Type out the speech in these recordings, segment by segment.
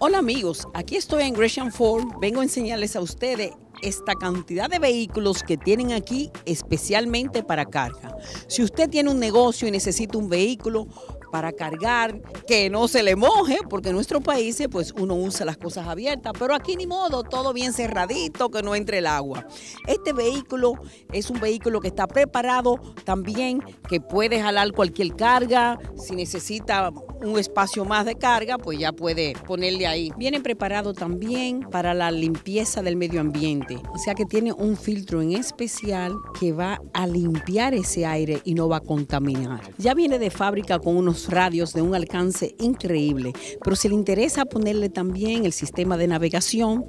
Hola amigos, aquí estoy en Gresham Ford. Vengo a enseñarles a ustedes esta cantidad de vehículos que tienen aquí especialmente para carga. Si usted tiene un negocio y necesita un vehículo para cargar, que no se le moje, porque en nuestro país pues uno usa las cosas abiertas, pero aquí ni modo, todo bien cerradito, que no entre el agua. Este vehículo es un vehículo que está preparado también, que puede jalar cualquier carga, si necesita un espacio más de carga, pues ya puede ponerle ahí. Viene preparado también para la limpieza del medio ambiente, o sea que tiene un filtro en especial que va a limpiar ese aire y no va a contaminar. Ya viene de fábrica con unos radios de un alcance increíble, pero si le interesa ponerle también el sistema de navegación,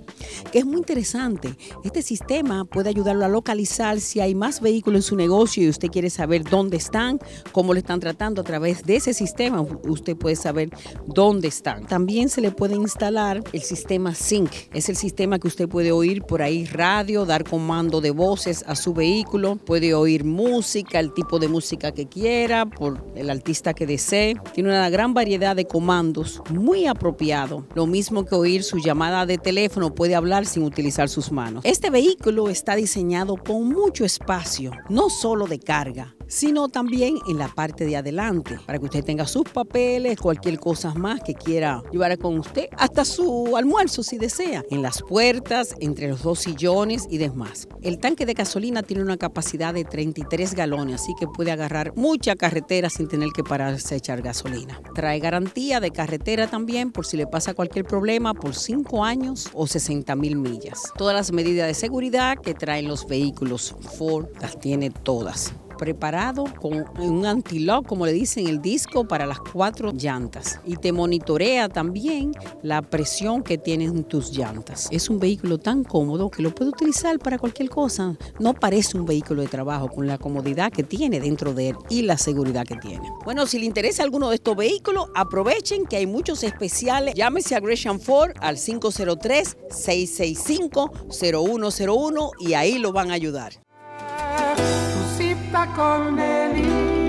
que es muy interesante. Este sistema puede ayudarlo a localizar si hay más vehículos en su negocio y usted quiere saber dónde están, cómo lo están tratando a través de ese sistema, usted puede saber dónde están. También se le puede instalar el sistema Sync, es el sistema que usted puede oír por ahí radio, dar comando de voces a su vehículo, puede oír música, el tipo de música que quiera, por el artista que desee. Tiene una gran variedad de comandos muy apropiado, lo mismo que oír su llamada de teléfono puede hablar sin utilizar sus manos. Este vehículo está diseñado con mucho espacio, no solo de carga, sino también en la parte de adelante, para que usted tenga sus papeles, cualquier cosa más que quiera llevar con usted, hasta su almuerzo si desea, en las puertas, entre los dos sillones y demás. El tanque de gasolina tiene una capacidad de 33 galones, así que puede agarrar mucha carretera sin tener que pararse a echar gasolina. Trae garantía de carretera también por si le pasa cualquier problema por 5 años o 60 mil millas. Todas las medidas de seguridad que traen los vehículos Ford las tiene todas preparado con un antilock, como le dicen, el disco para las cuatro llantas. Y te monitorea también la presión que tienen tus llantas. Es un vehículo tan cómodo que lo puedes utilizar para cualquier cosa. No parece un vehículo de trabajo con la comodidad que tiene dentro de él y la seguridad que tiene. Bueno, si le interesa alguno de estos vehículos, aprovechen que hay muchos especiales. Llámese a Gresham Ford al 503-665-0101 y ahí lo van a ayudar. Esta con